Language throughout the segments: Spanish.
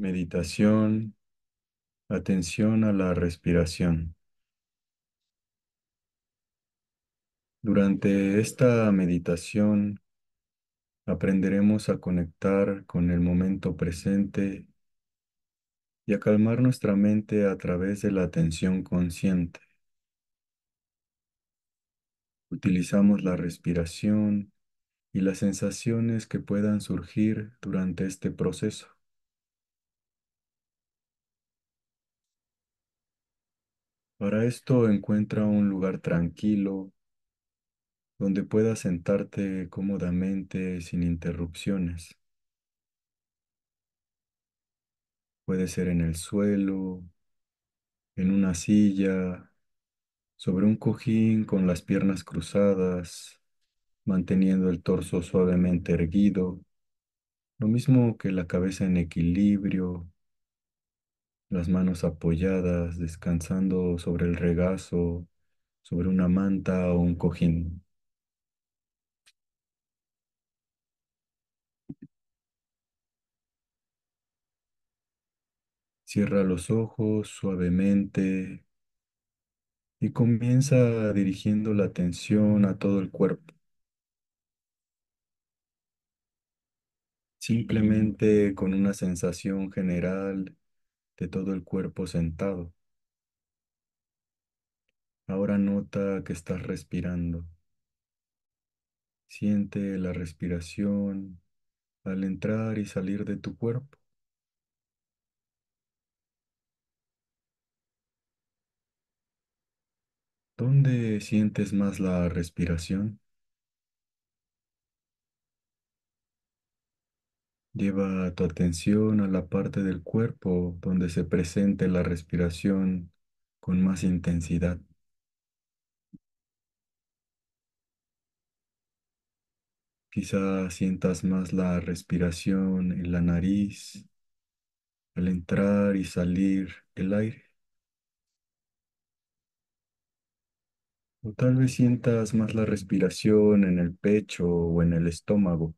meditación, atención a la respiración. Durante esta meditación aprenderemos a conectar con el momento presente y a calmar nuestra mente a través de la atención consciente. Utilizamos la respiración y las sensaciones que puedan surgir durante este proceso. Para esto encuentra un lugar tranquilo donde puedas sentarte cómodamente sin interrupciones. Puede ser en el suelo, en una silla, sobre un cojín con las piernas cruzadas, manteniendo el torso suavemente erguido, lo mismo que la cabeza en equilibrio las manos apoyadas, descansando sobre el regazo, sobre una manta o un cojín. Cierra los ojos suavemente y comienza dirigiendo la atención a todo el cuerpo. Simplemente con una sensación general todo el cuerpo sentado. Ahora nota que estás respirando. Siente la respiración al entrar y salir de tu cuerpo. ¿Dónde sientes más la respiración? Lleva tu atención a la parte del cuerpo donde se presente la respiración con más intensidad. Quizá sientas más la respiración en la nariz al entrar y salir el aire. O tal vez sientas más la respiración en el pecho o en el estómago.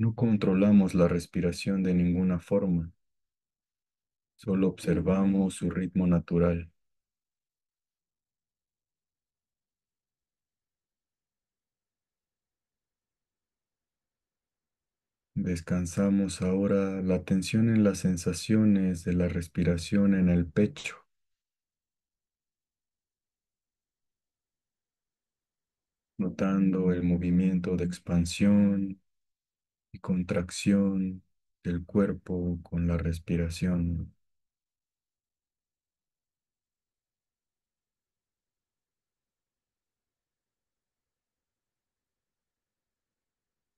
No controlamos la respiración de ninguna forma, solo observamos su ritmo natural. Descansamos ahora la atención en las sensaciones de la respiración en el pecho. Notando el movimiento de expansión y contracción del cuerpo con la respiración.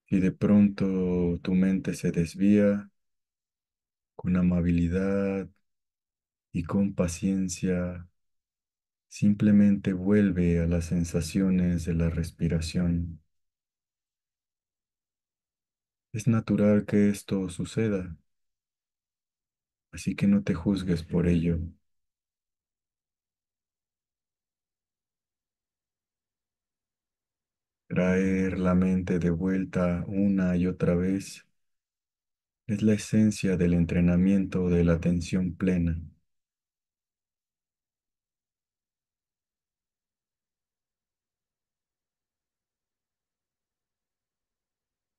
y de pronto tu mente se desvía, con amabilidad y con paciencia, simplemente vuelve a las sensaciones de la respiración. Es natural que esto suceda, así que no te juzgues por ello. Traer la mente de vuelta una y otra vez es la esencia del entrenamiento de la atención plena.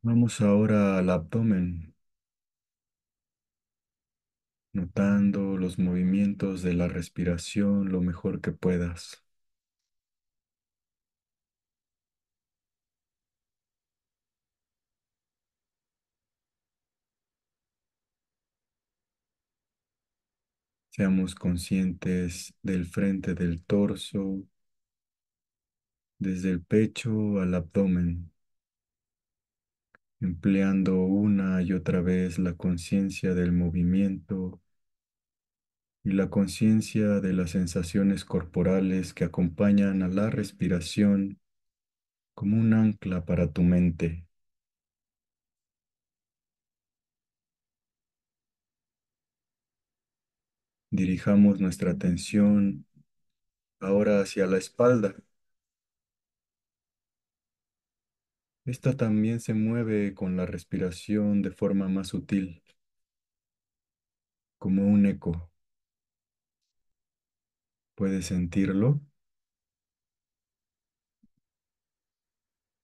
Vamos ahora al abdomen, notando los movimientos de la respiración lo mejor que puedas. Seamos conscientes del frente del torso, desde el pecho al abdomen empleando una y otra vez la conciencia del movimiento y la conciencia de las sensaciones corporales que acompañan a la respiración como un ancla para tu mente. Dirijamos nuestra atención ahora hacia la espalda. Esta también se mueve con la respiración de forma más sutil, como un eco. ¿Puedes sentirlo?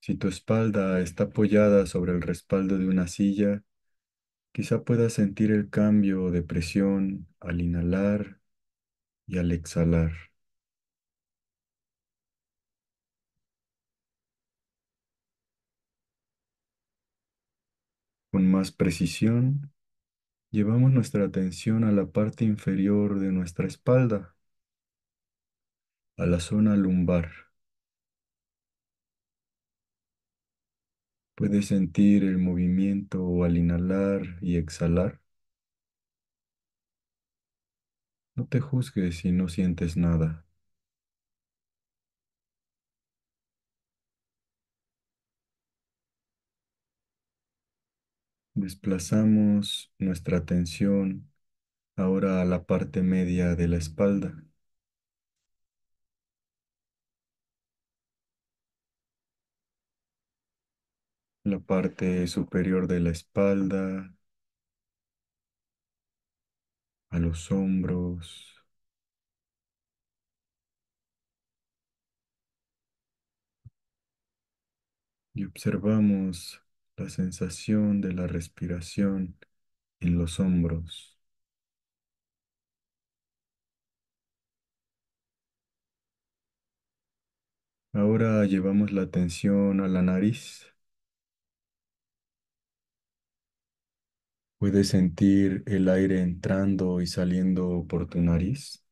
Si tu espalda está apoyada sobre el respaldo de una silla, quizá puedas sentir el cambio de presión al inhalar y al exhalar. Con más precisión, llevamos nuestra atención a la parte inferior de nuestra espalda, a la zona lumbar. Puedes sentir el movimiento al inhalar y exhalar. No te juzgues si no sientes nada. Desplazamos nuestra atención ahora a la parte media de la espalda. La parte superior de la espalda, a los hombros, y observamos la sensación de la respiración en los hombros. Ahora llevamos la atención a la nariz. Puedes sentir el aire entrando y saliendo por tu nariz,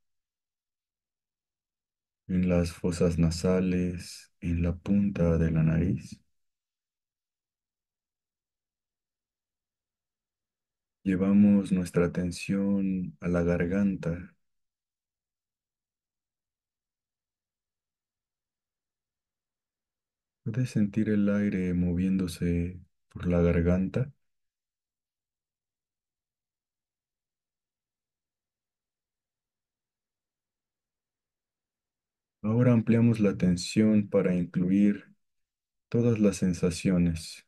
en las fosas nasales, en la punta de la nariz. Llevamos nuestra atención a la garganta. ¿Puedes sentir el aire moviéndose por la garganta? Ahora ampliamos la atención para incluir todas las sensaciones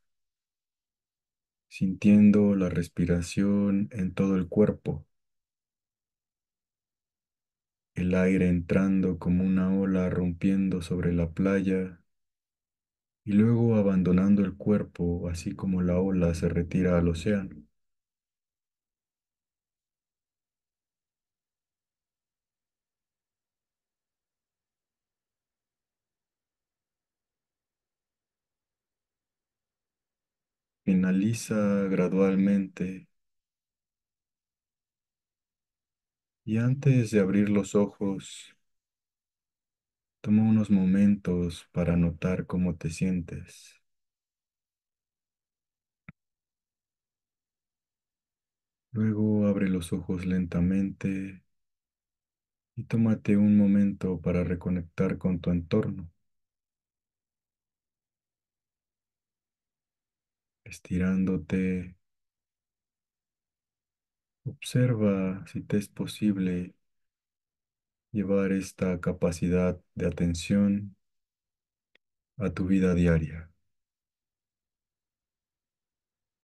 sintiendo la respiración en todo el cuerpo, el aire entrando como una ola rompiendo sobre la playa y luego abandonando el cuerpo así como la ola se retira al océano. Finaliza gradualmente y antes de abrir los ojos, toma unos momentos para notar cómo te sientes. Luego abre los ojos lentamente y tómate un momento para reconectar con tu entorno. estirándote. Observa si te es posible llevar esta capacidad de atención a tu vida diaria.